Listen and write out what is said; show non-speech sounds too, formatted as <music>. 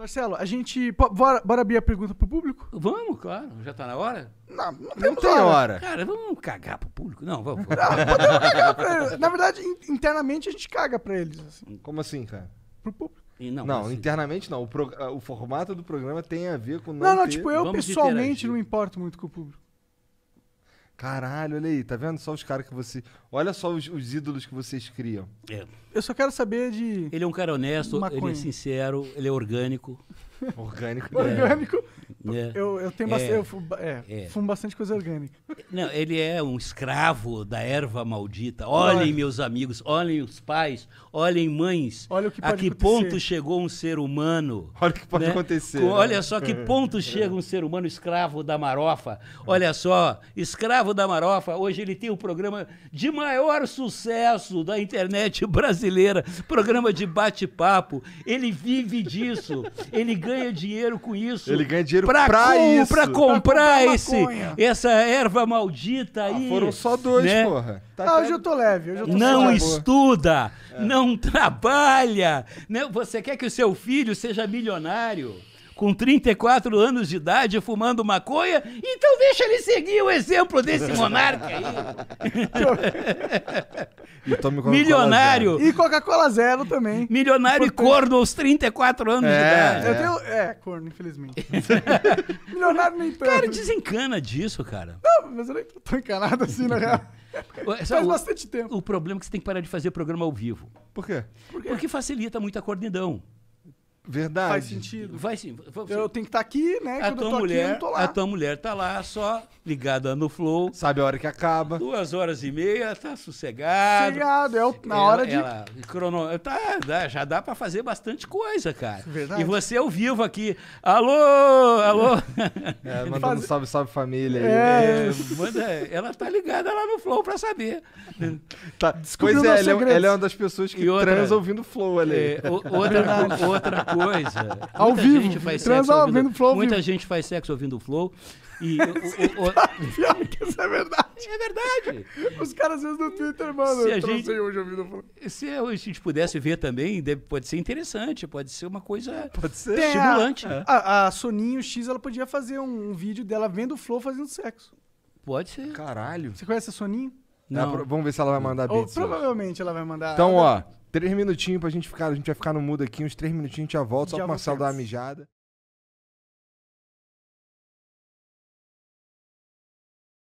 Marcelo, a gente. bora, bora abrir a pergunta pro público? Vamos, claro. Já tá na hora? Não, não, não tem hora. hora. Cara, vamos cagar pro público? Não, vamos. Não, podemos cagar pra eles. Na verdade, internamente a gente caga pra eles. Assim. Como assim, cara? Pro público. E não, não assim. internamente não. O, pro... o, formato do programa tem a ver com. Não, não, ter... tipo, eu vamos pessoalmente interagir. não importo muito com o público. Caralho, olha aí, tá vendo só os caras que você. Olha só os, os ídolos que vocês criam. É. Eu só quero saber de. Ele é um cara honesto, Maconha. ele é sincero, ele é orgânico. Orgânico, né? Orgânico. É. Eu, eu tenho bastante. É. Eu fumo, é, é. fumo bastante coisa orgânica. Não, ele é um escravo da erva maldita. Olhem, meus amigos, olhem os pais, olhem mães. Olha o que pode A que acontecer. ponto chegou um ser humano. Olha o que pode né? acontecer. Olha só que é. ponto chega um ser humano escravo da marofa. Olha só, escravo da marofa, hoje ele tem o um programa de maior sucesso da internet brasileira programa de bate-papo. Ele vive disso. ele ganha dinheiro com isso. Ele ganha dinheiro pra, pra, com, isso. pra comprar pra esse, essa erva maldita ah, aí. Ah, foram só dois, né? porra. Tá ah, hoje eu tô leve. Eu tô não estuda, é. não <laughs> trabalha. Né? Você quer que o seu filho seja milionário? com 34 anos de idade fumando maconha, então deixa ele seguir o exemplo desse monarca aí. Milionário. E Coca-Cola Zero também. Milionário e corno aos 34 anos é, de idade. É. Eu tenho, é, corno, infelizmente. <laughs> Milionário nem tanto. Cara, desencana disso, cara. Não, mas eu nem tô encanado assim, na real. Faz bastante tempo. O problema é que você tem que parar de fazer programa ao vivo. Por quê? Por quê? Porque facilita muito a cornidão. Verdade. Faz sentido. Vai sim. Eu tenho que estar tá aqui, né? A tua, eu tô mulher, aqui, eu não tô lá. a tua mulher tá lá só ligada no flow. Sabe a hora que acaba. Duas horas e meia, tá sossegado. Sossegado, é o, na ela, hora de. Ela, crono, tá, já dá para fazer bastante coisa, cara. Verdade. E você ao vivo aqui. Alô, alô. É, um é, salve, salve família aí. É. É, manda, ela tá ligada lá no flow para saber. Tá. Pois é, é ela, é uma das pessoas que transouvindo outra, ouvindo flow ali. É, outra, outra coisa coisa. ao muita vivo. Gente faz sexo ouvindo, flow muita vivo. gente faz sexo ouvindo o flow. E <laughs> o, o, o, tá pior que isso é verdade. É verdade. Os caras às vezes no Twitter, mano, se a gente, hoje ouvindo Se a gente pudesse ver também, deve, pode ser interessante, pode ser uma coisa pode ser. estimulante. a, a, Soninho X, ela podia fazer um, um vídeo dela vendo o flow fazendo sexo. Pode ser. Caralho. Você conhece a Soninho? Não. vamos ver se ela vai mandar beats. Ou, provavelmente ela vai mandar. Então, ó, Três minutinhos pra gente ficar. A gente vai ficar no mudo aqui, uns três minutinhos a gente já volta, já só pra Marcelo dar mijada.